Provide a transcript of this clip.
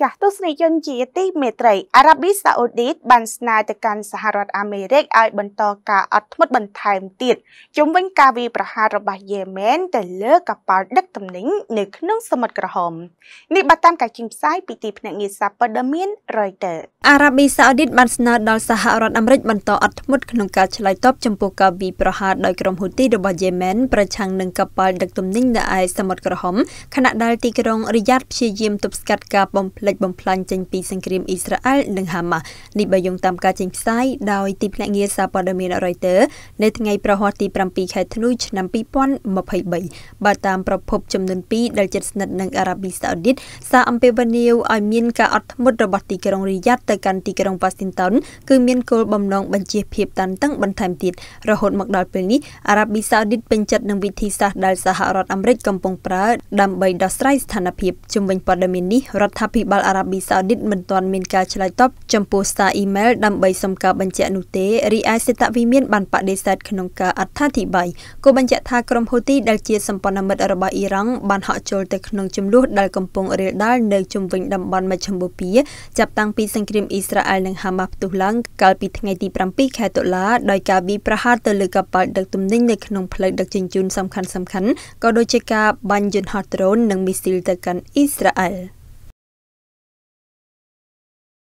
ចាស់ទស្សនិកជនជាទីមេត្រី អារ៉ាប៊ីសាអូឌីតបានស្នើទៅកាន់សហរដ្ឋអាមេរិកឲ្យបន្តការអត់ធ្មត់បន្ថែមទៀតជុំវិញការវាយប្រហាររបស់យេម៉ែនទៅលើកប៉ាល់ដឹកទំនិញនៅក្នុងសមុទ្រក្រហមនេះបើតាមការជិញផ្សាយពីទីភ្នាក់ងារសារព័ត៌មាន Reuters អារ៉ាប៊ីសាអូឌីតបានស្នើដល់សហរដ្ឋអាមេរិកបន្តអត់ធ្មត់ក្នុងការឆ្លើយតបចំពោះការវាយប្រហារដោយក្រុមហ៊ូទីរបស់យេម៉ែនប្រឆាំងនឹងកប៉ាល់ដឹកទំនិញនៅឯសមុទ្រក្រហមខណៈដែលទីក្រុងរីយ៉ាតព្យាយាមទប់ស្កាត់ការបំផ្ផ្លិចបំផ្លាញចេញពីសង្គ្រាមអ៊ីស្រាអែលនិងហាម៉ាស់នេះបើយោងតាមការចេញផ្សាយដោយទីភ្នាក់ងារសារព័ត៌មាន Reuters នៅថ្ងៃប្រហ័សទី7ខែធ្នូឆ្នាំ2023បើតាមប្រភពចំនួន2ដែលជិតស្និទ្ធនឹងអារ៉ាប៊ីសាអូឌីតសារអំពាវនាវឲ្យមានការអត់ធ្មត់របស់ទីក្រុងរីយ៉ាតទៅកាន់ទីក្រុងប៉ាស៊ីនតុនគឺមានគោលបំណងបញ្ជាភាពតានតឹងបន្ថែមទៀតរហូតមកដល់ពេលនេះអារ៉ាប៊ីសាអូឌីតពេញចិត្តនឹងវិធីសាស្ត្រដែលសហរដ្ឋអាមេរិកកំពុងប្រើដើម្បីដោះស្រាយស្ថានភាពជំវិញព័ត៌មាននេះរដ្ឋាភិបាលបាលអារ៉ាប៊ីសាអូឌីតមិនទាន់មានការឆ្លើយតបចំពោះសារអ៊ីមែលដើម្បីសុំការបញ្ជាក់នោះទេរីឯសេតវិមានបានបដិសេធក្នុងការអត្ថាធិប្បាយគូបញ្ជាក់ថាក្រុមហ៊ូទីដែលជាសម្ព័ន្ធមិត្តរបស់អ៊ីរ៉ង់បានហក់ចូលទៅក្នុងចំនួនដែលកំពុងរាលដាលនៅជុំវិញតំបន់មជ្ឈមបូព៌ាចាប់តាំងពីសង្គ្រាមអ៊ីស្រាអែលនិងហាម៉ាស់ផ្ទុះឡើងកាលពីថ្ងៃទី7ខែតុលាដោយការវាយប្រហារទៅលើកប៉ាល់ដឹកទំនិញនៅក្នុងផ្លូវដឹកជញ្ជូនសំខាន់ៗក៏ដូចជាការបាញ់យន្តហោះដ្រូននិងមីស៊ីលទៅកាន់អ៊ីស្រាអែល។